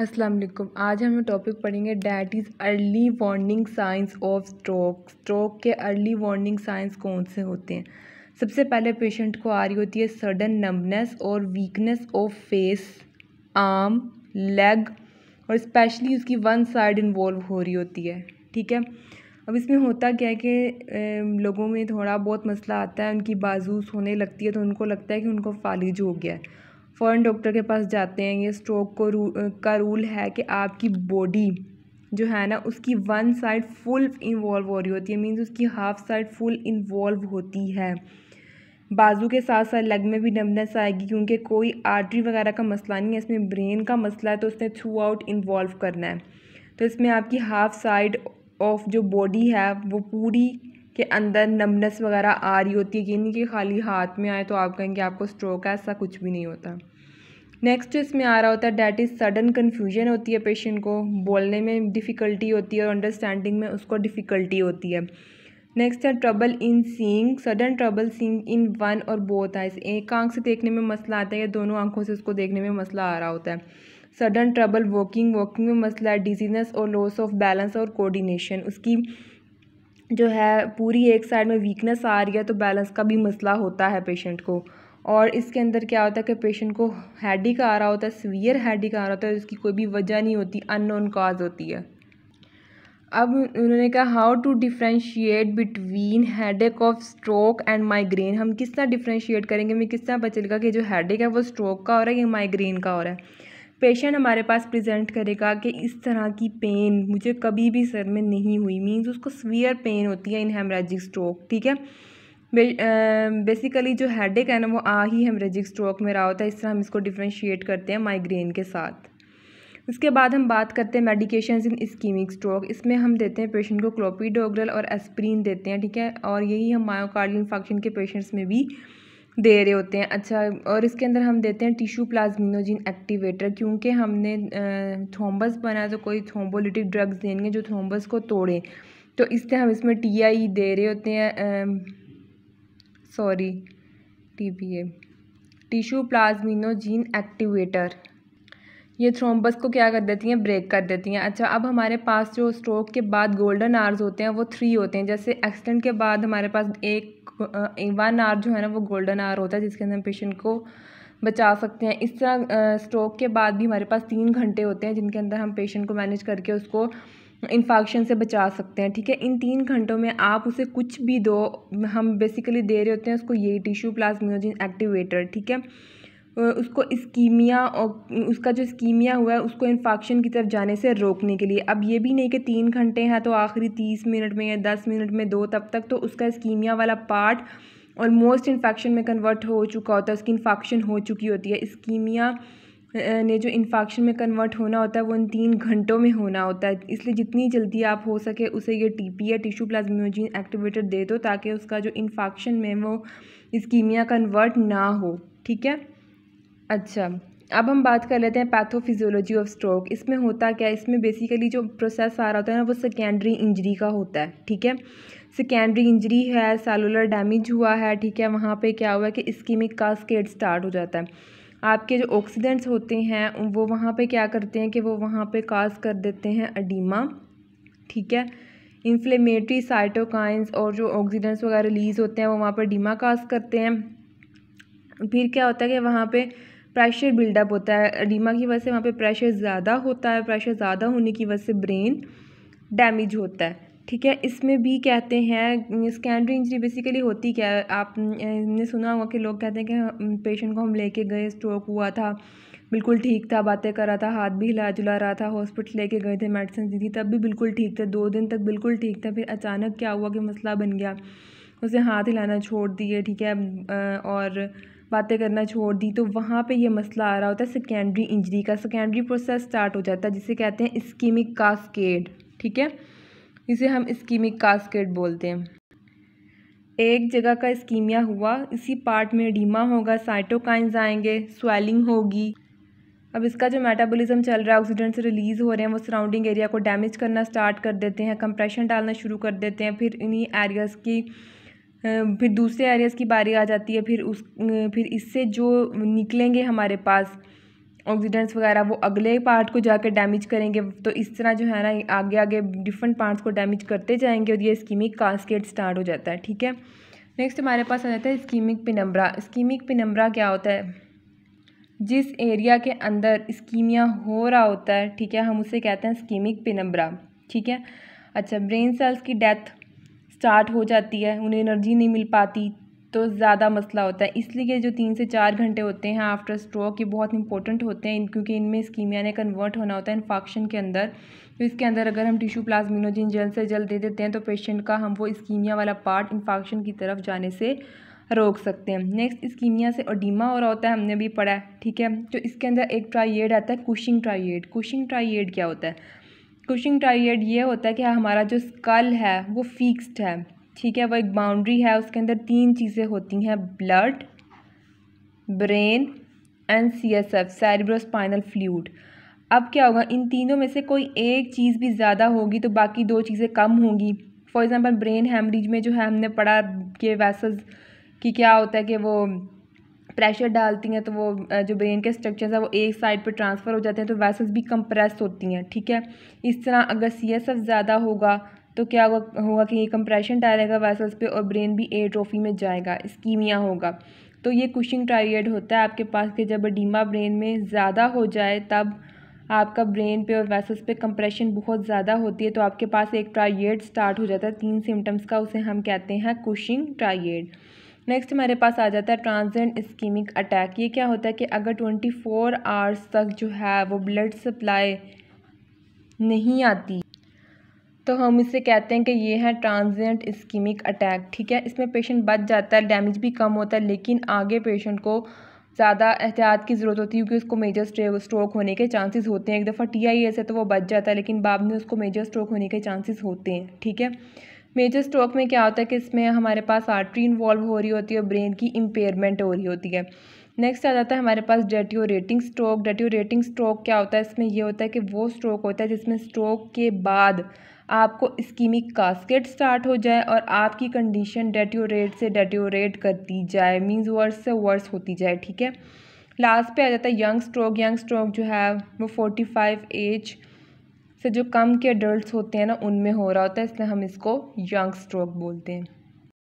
अस्सलाम वालेकुम आज हम टॉपिक पढ़ेंगे that is early warning signs of stroke stroke के अर्ली वार्निंग साइंस कौन से होते हैं सबसे पहले पेशेंट को आ रही होती है सडन नंबनेस और weakness of face arm leg और स्पेशली उसकी वन साइड इन्वॉल्व हो रही होती है ठीक है अब इसमें होता क्या है कि लोगों में थोड़ा बहुत मसला आता है उनकी बाजू सोने लगती है तो उनको लगता है कि उनको फालिज हो गया है फ़ौरन डॉक्टर के पास जाते हैं ये स्ट्रोक को रू का रूल है कि आपकी बॉडी जो है ना उसकी वन साइड फुल इन्वॉल्व हो रही होती है मींस उसकी हाफ साइड फुल इन्वॉल्व होती है बाजू के साथ साथ लग में भी नमनेस आएगी क्योंकि कोई आर्टरी वगैरह का मसला नहीं है इसमें ब्रेन का मसला है तो उसने थ्रू आउट इन्वॉल्व करना है तो इसमें आपकी हाफ साइड ऑफ जो बॉडी है वो पूरी कि अंदर नमनेस वगैरह आ रही होती है कि नहीं कि खाली हाथ में आए तो आप कहेंगे आपको स्ट्रोक है ऐसा कुछ भी नहीं होता नेक्स्ट इसमें आ रहा होता है डैट इज़ सडन कन्फ्यूजन होती है पेशेंट को बोलने में डिफ़िकल्टी होती है और अंडरस्टैंडिंग में उसको डिफ़िकल्टी होती है नेक्स्ट है trouble in seeing sudden trouble seeing in one और बोथ आइज एक आंख से देखने में मसला आता है या दोनों आंखों से उसको देखने में मसला आ रहा होता है सडन ट्रबल वॉकिंग वॉकिंग में मसला है डिजीनेस और लॉस ऑफ बैलेंस और कोऑर्डिनेशन उसकी जो है पूरी एक साइड में वीकनेस आ रही है तो बैलेंस का भी मसला होता है पेशेंट को और इसके अंदर क्या होता है कि पेशेंट को हैडिक आ रहा होता है सीवियर हैडिक आ रहा होता है उसकी कोई भी वजह नहीं होती अननोन कॉज होती है अब उन्होंने कहा how to differentiate between headache of stroke and migraine हम किस तरह डिफ्रेंशिएट करेंगे हमें किस तरह पता चलेगा कि जो हैडेक है वो स्ट्रोक का हो रहा है या माइग्रेन का हो रहा है पेशेंट हमारे पास प्रेजेंट करेगा कि इस तरह की पेन मुझे कभी भी सर में नहीं हुई मीन्स उसको सीवियर पेन होती है इन हेमरेजिक स्ट्रोक ठीक है बेसिकली जो हेडेक है ना वो आ ही हेमरेजिक स्ट्रोक में रहा होता है इस तरह हम इसको डिफ्रेंशिएट करते हैं माइग्रेन के साथ उसके बाद हम बात करते हैं मेडिकेशन इन इस्कीमिक स्ट्रोक इसमें हम देते हैं पेशेंट को क्लोपीडोग्रल और एस्प्रीन देते हैं ठीक है और यही हम मायोकार्डियल इन्फेक्शन के पेशेंट्स में भी दे रहे होते हैं अच्छा और इसके अंदर हम देते हैं टिशू प्लाज्मिनोजिन एक्टिवेटर क्योंकि हमने थ्रोम्बस बना तो कोई थ्रोम्बोलिटिक ड्रग्स देंगे जो थ्रोम्बस को तोड़ें तो इससे हम इसमें टी आई दे रहे होते हैं sorry T P A tissue plasminogen activator ये थ्रोम्बस को क्या कर देती हैं ब्रेक कर देती हैं अच्छा अब हमारे पास जो स्ट्रोक के बाद गोल्डन आर्स होते हैं वो थ्री होते हैं जैसे एक्सीडेंट के बाद हमारे पास एक वन आर जो है ना वो गोल्डन आर होता है जिसके अंदर हम पेशेंट को बचा सकते हैं इस तरह स्ट्रोक के बाद भी हमारे पास तीन घंटे होते हैं जिनके अंदर हम पेशेंट को मैनेज करके उसको इन्फेक्शन से बचा सकते हैं ठीक है इन तीन घंटों में आप उसे कुछ भी दो हम बेसिकली दे रहे होते हैं उसको यही टिश्यू प्लाज्मियोजिन एक्टिवेटर ठीक है उसको इस्कीमिया और उसका जो इस्कीमिया हुआ है उसको इन्फेक्शन की तरफ जाने से रोकने के लिए अब ये भी नहीं कि तीन घंटे हैं तो आखिरी तीस मिनट में या दस मिनट में दो तब तक तो उसका इस्कीमिया वाला पार्ट ऑलमोस्ट इन्फेक्शन में कन्वर्ट हो चुका होता है उसकी इन्फेक्शन हो चुकी होती है इस्कीमिया ने जो इन्फेक्शन में कन्वर्ट होना होता है वो इन तीन घंटों में होना होता है इसलिए जितनी जल्दी आप हो सके उसे ये टीपी या टिश्यू प्लाज्मोजिन एक्टिवेटर दे दो ताकि उसका जो इन्फेक्शन में वो इस्कीमिया कन्वर्ट ना हो ठीक है अच्छा अब हम बात कर लेते हैं पैथोफिजियोलॉजी ऑफ स्ट्रोक इसमें होता क्या है इसमें बेसिकली जो प्रोसेस आ रहा होता है ना वो सेकेंडरी इंजरी का होता है ठीक है सेकेंडरी इंजरी है सेलुलर डैमेज हुआ है ठीक है वहाँ पे क्या हुआ है कि स्कीमिक स्केट स्टार्ट हो जाता है आपके जो ऑक्सीडेंट्स होते हैं वो वहाँ पर क्या करते हैं कि वो वहाँ पर काज कर देते हैं अडीमा ठीक है इन्फ्लेमेटरी साइटोकाइंस और जो ऑक्सीडेंट्स वगैरह रिलीज़ होते हैं वो वहाँ पर डीमा काज करते हैं फिर क्या होता है कि वहाँ पर प्रेशर बिल्डअप होता है अडीमा की वजह से वहाँ पे प्रेशर ज़्यादा होता है प्रेशर ज़्यादा होने की वजह से ब्रेन डैमेज होता है ठीक है इसमें भी कहते हैं स्कैंड्री इंजरी बेसिकली होती क्या है आपने सुना होगा कि लोग कहते हैं कि पेशेंट को हम लेके गए स्ट्रोक हुआ था बिल्कुल ठीक था बातें कर रहा था हाथ भी हिला जुला रहा था हॉस्पिटल लेके गए थे मेडिसिन दी थी तब भी बिल्कुल ठीक था दो दिन तक बिल्कुल ठीक था फिर अचानक क्या हुआ कि मसला बन गया उसे हाथ हिलाना छोड़ दिए ठीक है और बातें करना छोड़ दी तो वहाँ पे ये मसला आ रहा होता है सेकेंडरी इंजरी का सेकेंडरी प्रोसेस स्टार्ट हो जाता है जिसे कहते हैं स्कीमिक कास्केड ठीक है इसे हम स्कीमिक कास्केड बोलते हैं एक जगह का स्कीमिया हुआ इसी पार्ट में डीमा होगा साइटोकाइंस आएंगे स्वेलिंग होगी अब इसका जो मेटाबॉलिज्म चल रहा है ऑक्सीडेंट से रिलीज़ हो रहे हैं वो सराउंडिंग एरिया को डैमेज करना स्टार्ट कर देते हैं कंप्रेशन डालना शुरू कर देते हैं फिर इन्हीं एरियाज़ की फिर दूसरे एरियाज़ की बारी आ जाती है फिर उस फिर इससे जो निकलेंगे हमारे पास ऑक्सीडेंट्स वगैरह वो अगले पार्ट को जाकर डैमेज करेंगे तो इस तरह जो है ना आगे आगे डिफरेंट पार्ट्स को डैमेज करते जाएंगे और ये स्कीमिक कास्केट स्टार्ट हो जाता है ठीक है नेक्स्ट हमारे पास आ जाता है स्कीमिक पिनम्बरा स्कीमिक पिनम्बरा क्या होता है जिस एरिया के अंदर स्कीमिया हो रहा होता है ठीक है हम उसे कहते हैं स्कीमिक पिनम्बरा ठीक है अच्छा ब्रेन सेल्स की डेथ स्टार्ट हो जाती है उन्हें एनर्जी नहीं मिल पाती तो ज़्यादा मसला होता है इसलिए जो तीन से चार घंटे होते हैं आफ्टर स्ट्रोक ये बहुत इंपॉर्टेंट होते हैं क्योंकि इनमें स्कीमिया ने कन्वर्ट होना होता है इन्फाक्शन के अंदर तो इसके अंदर अगर हम टिश्यू प्लाज्मिनोजिन जल्द से जल्द दे देते हैं तो पेशेंट का हम वो स्कीमिया वाला पार्ट इन्फाक्शन की तरफ जाने से रोक सकते हैं नेक्स्ट स्कीमिया से ओडीमा हो रहा होता है हमने भी पढ़ा है ठीक है तो इसके अंदर एक ट्राइएड आता है कुशिंग ट्राइएड कुशिंग ट्राइएड क्या होता है कुशिंग ट्राइड ये होता है कि हमारा जो स्कल है वो फिक्स्ड है ठीक है वो एक बाउंड्री है उसके अंदर तीन चीज़ें होती हैं blood brain and C S F cerebrospinal fluid अब क्या होगा इन तीनों में से कोई एक चीज़ भी ज़्यादा होगी तो बाकी दो चीज़ें कम होंगी फॉर एग्ज़ाम्पल ब्रेन हेमरेज में जो है हमने पढ़ा कि वैसल कि क्या होता है कि वो प्रेशर डालती हैं तो वो जो ब्रेन के स्ट्रक्चर्स हैं वो एक साइड पर ट्रांसफ़र हो जाते हैं तो वैसल्स भी कंप्रेस होती हैं ठीक है इस तरह अगर सी एस एफ ज़्यादा होगा तो क्या होगा होगा कि ये कंप्रेशन डालेगा वैसल्स पे और ब्रेन भी एट्रोफी में जाएगा स्कीमिया होगा तो ये कुशिंग टायर्ड होता है आपके पास कि जब डीमा ब्रेन में ज़्यादा हो जाए तब आपका ब्रेन पे और वैसल्स पे कंप्रेशन बहुत ज़्यादा होती है तो आपके पास एक ट्रायड स्टार्ट हो जाता है तीन सिम्टम्स का उसे हम कहते हैं कुशिंग ट्रायड नेक्स्ट हमारे पास आ जाता है ट्रांसजेंड स्कीमिक अटैक ये क्या होता है कि अगर ट्वेंटी फोर आवर्स तक जो है वो ब्लड सप्लाई नहीं आती तो हम इसे कहते हैं कि ये है ट्रांसजेंट स्कीमिक अटैक ठीक है इसमें पेशेंट बच जाता है डैमेज भी कम होता है लेकिन आगे पेशेंट को ज़्यादा एहतियात की ज़रूरत होती है क्योंकि उसको मेजर स्ट्रोक होने के चांसेस होते हैं एक दफ़ा टी आई एस है तो वो बच जाता है लेकिन बाद में उसको मेजर स्ट्रोक होने के चांसेस होते हैं ठीक है मेजर स्ट्रोक में क्या होता है कि इसमें हमारे पास आर्टरी इन्वॉल्व हो रही होती है और ब्रेन की इम्पेयरमेंट हो रही होती है नेक्स्ट आ जाता है हमारे पास डेट्योरेटिंग स्ट्रोक डेट्योरेटिंग स्ट्रोक क्या होता है इसमें यह होता है कि वो स्ट्रोक होता है जिसमें स्ट्रोक के बाद आपको स्कीमिक कास्केट स्टार्ट हो जाए और आपकी कंडीशन डेट्योरेट से डेट्योरेट करती जाए मीन्स वर्स से वर्स होती जाए ठीक है लास्ट पे आ जाता है यंग स्ट्रोक यंग स्ट्रोक जो है वो फोर्टी फाइव एज से जो कम के अडल्ट होते हैं ना उनमें हो रहा होता है इसलिए हम इसको यंग स्ट्रोक बोलते हैं